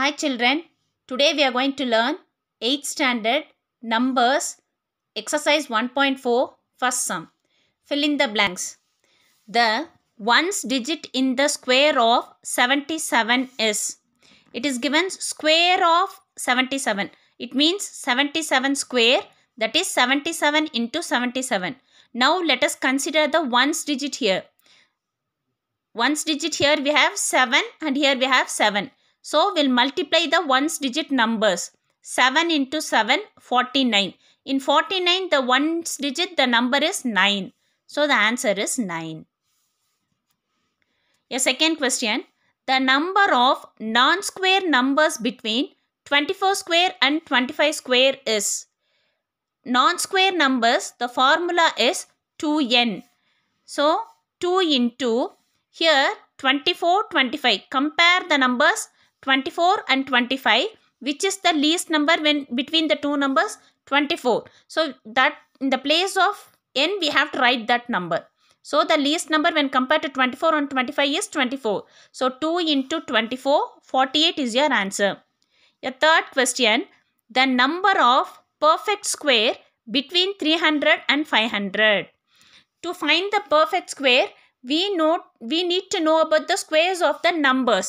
Hi children, today we are going to learn 8th standard numbers exercise 1.4 first sum. Fill in the blanks. The ones digit in the square of 77 is. It is given square of 77. It means 77 square that is 77 into 77. Now let us consider the ones digit here. Ones digit here we have 7 and here we have 7. So we'll multiply the ones digit numbers. 7 into 7, 49. In 49, the ones digit, the number is 9. So the answer is 9. A second question. The number of non-square numbers between 24 square and 25 square is. Non-square numbers, the formula is 2n. So 2 into, here 24, 25. Compare the numbers 24 and 25 which is the least number when between the two numbers 24 so that in the place of n we have to write that number so the least number when compared to 24 and 25 is 24 so 2 into 24 48 is your answer your third question the number of perfect square between 300 and 500 to find the perfect square we know we need to know about the squares of the numbers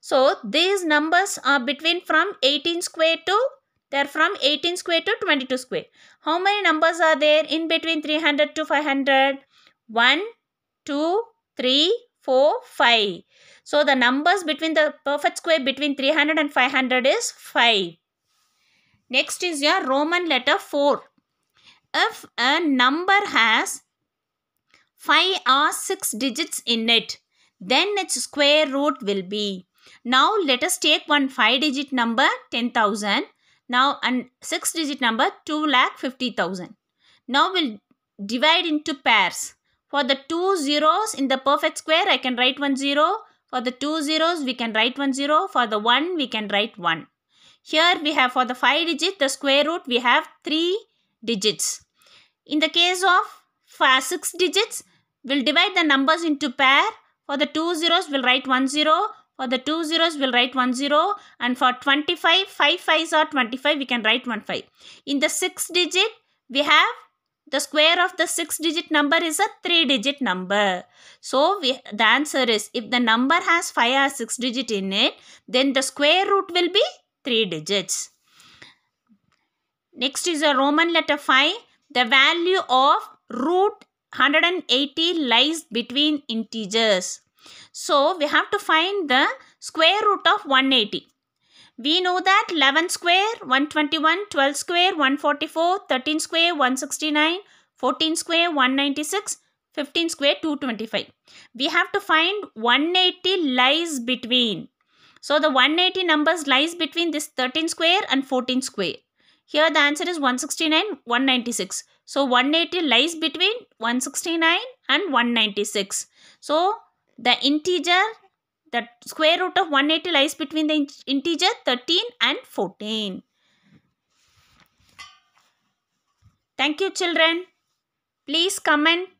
So these numbers are between from 18 square to they are from 18 square to 22 square. How many numbers are there in between 300 to 500? 1, 2, 3, 4, 5. So the numbers between the perfect square between 300 and 500 is 5. Next is your Roman letter 4. If a number has 5 or 6 digits in it, then its square root will be now let us take one 5 digit number 10,000. Now and 6 digit number 2,50,000. Now we'll divide into pairs. For the two zeros in the perfect square, I can write one zero. For the two zeros, we can write one zero. For the one, we can write one. Here we have for the 5 digit, the square root, we have 3 digits. In the case of five 6 digits, we'll divide the numbers into pair. For the 2 zeros, we'll write 1 zero. For the two zeros, we'll write one zero. And for 25, five fives are 25, we can write one five. In the six digit, we have the square of the six digit number is a three digit number. So we, the answer is if the number has five or six digit in it, then the square root will be three digits. Next is a Roman letter five. The value of root 180 lies between integers. So we have to find the square root of 180. We know that 11 square 121, 12 square 144, 13 square 169, 14 square 196, 15 square 225. We have to find 180 lies between. So the 180 numbers lies between this 13 square and 14 square. Here the answer is 169, 196. So 180 lies between 169 and 196. So the integer, the square root of 180 lies between the integer 13 and 14. Thank you children. Please comment